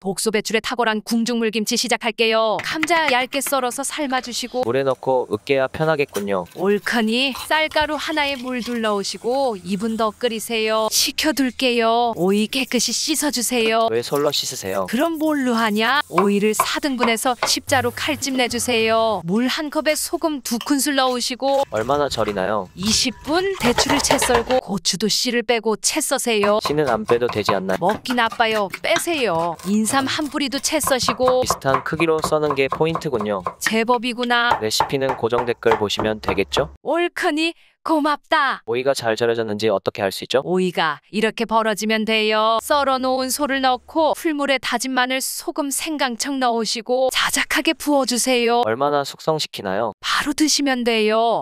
복소배출에 탁월한 궁중물김치 시작할게요. 감자 얇게 썰어서 삶아주시고 물에 넣고 으깨야 편하겠군요. 옳거니 쌀가루 하나에 물 둘넣으시고 2분 더 끓이세요. 식혀둘게요. 오이 깨끗이 씻어주세요. 왜 솔로 씻으세요? 그럼 뭘로 하냐? 오이를 4등분해서 십자로 칼집 내주세요. 물 한 컵에 소금 두 큰술 넣으시고 얼마나 절이나요? 20분 대추를 채 썰고 고추도 씨를 빼고 채 써세요. 씨는 안 빼도 되지 않나요? 먹긴아빠요 빼세요. 인삼 한 뿌리도 채 써시고 비슷한 크기로 써는 게 포인트군요. 제법이구나. 레시피는 고정 댓글 보시면 되겠죠? 올크니 고맙다. 오이가 잘 절여졌는지 어떻게 할 수 있죠? 오이가 이렇게 벌어지면 돼요. 썰어놓은 소를 넣고 풀물에 다진 마늘, 소금, 생강청 넣으시고 자작하게 부어주세요. 얼마나 숙성시키나요? 바로 드시면 돼요.